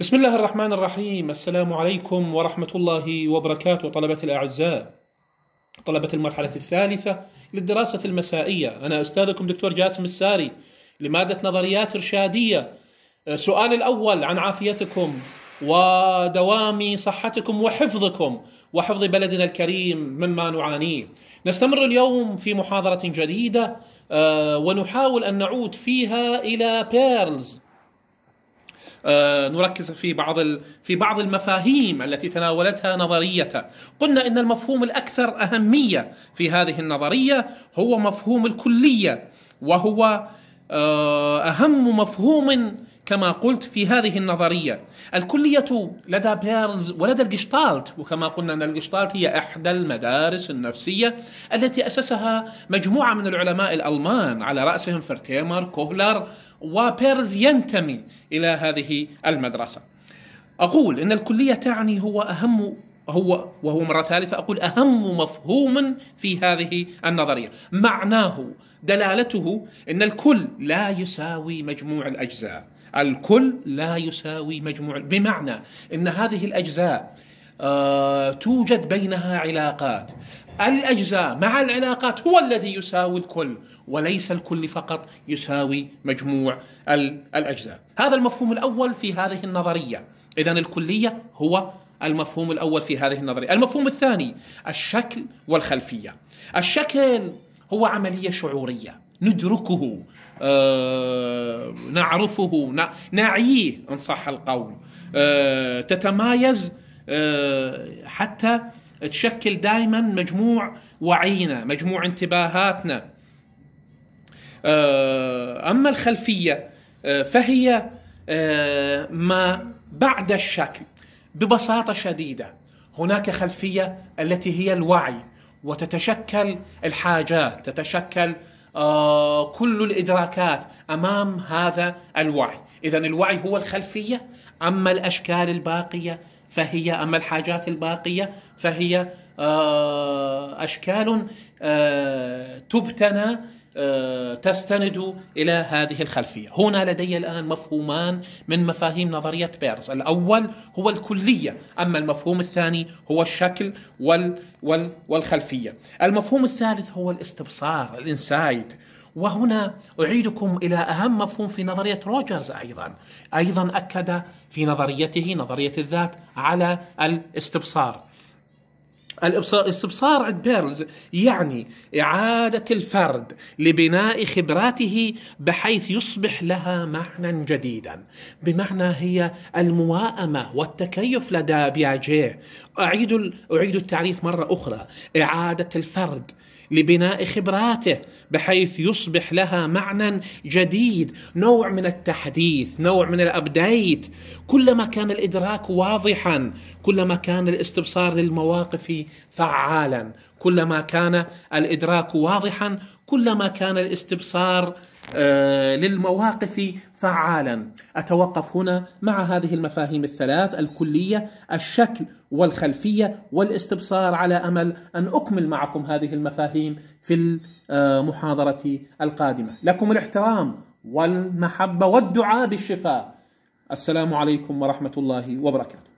بسم الله الرحمن الرحيم السلام عليكم ورحمة الله وبركاته طلبة الأعزاء طلبة المرحلة الثالثة للدراسة المسائية أنا أستاذكم دكتور جاسم الساري لمادة نظريات إرشادية سؤال الأول عن عافيتكم ودوام صحتكم وحفظكم وحفظ بلدنا الكريم مما نعانيه نستمر اليوم في محاضرة جديدة ونحاول أن نعود فيها إلى بيرلز آه، نركز في بعض في بعض المفاهيم التي تناولتها نظريه قلنا ان المفهوم الاكثر اهميه في هذه النظريه هو مفهوم الكليه وهو آه، اهم مفهوم كما قلت في هذه النظرية الكلية لدى بيرنز ولدى الجشتالت وكما قلنا أن الجشتالت هي إحدى المدارس النفسية التي أسسها مجموعة من العلماء الألمان على رأسهم فرتيمر كوهلر وبيرز ينتمي إلى هذه المدرسة أقول أن الكلية تعني هو أهم هو وهو مرة ثالثة أقول أهم مفهوم في هذه النظرية معناه دلالته أن الكل لا يساوي مجموع الأجزاء الكل لا يساوي مجموع بمعنى ان هذه الاجزاء آه، توجد بينها علاقات الأجزاء مع العلاقات هو الذي يساوي الكل وليس الكل فقط يساوي مجموع الأجزاء هذا المفهوم الأول في هذه النظرية إذا الكلية هو المفهوم الأول في هذه النظرية المفهوم الثاني الشكل والخلفية الشكل هو عملية شعورية ندركه آه، نعرفه نعيه ان صح القول آه، تتمايز آه، حتى تشكل دائما مجموع وعينا مجموع انتباهاتنا اما الخلفيه فهي ما بعد الشكل ببساطه شديده هناك خلفيه التي هي الوعي وتتشكل الحاجات تتشكل آه، كل الادراكات امام هذا الوعي، اذا الوعي هو الخلفيه اما الاشكال الباقيه فهي اما الحاجات الباقيه فهي آه، اشكال آه، تبتنى آه، تستند الى هذه الخلفيه. هنا لدي الان مفهومان من مفاهيم نظريه بيرز، الاول هو الكليه، اما المفهوم الثاني هو الشكل وال وال والخلفيه. المفهوم الثالث هو الاستبصار، الانسايد، وهنا اعيدكم الى اهم مفهوم في نظريه روجرز ايضا، ايضا اكد في نظريته نظريه الذات على الاستبصار. الاستبصار عند بيرلز يعني إعادة الفرد لبناء خبراته بحيث يصبح لها معنى جديدا بمعنى هي المواءمة والتكيف لدى بياجيه أعيد, أعيد التعريف مرة أخرى إعادة الفرد لبناء خبراته بحيث يصبح لها معنى جديد نوع من التحديث نوع من الابديت كلما كان الادراك واضحا كلما كان الاستبصار للمواقف فعالا كلما كان الادراك واضحا كلما كان الاستبصار آه، للمواقف فعالا اتوقف هنا مع هذه المفاهيم الثلاث الكليه الشكل والخلفيه والاستبصار على امل ان اكمل معكم هذه المفاهيم في المحاضره القادمه لكم الاحترام والمحبه والدعاء بالشفاء السلام عليكم ورحمه الله وبركاته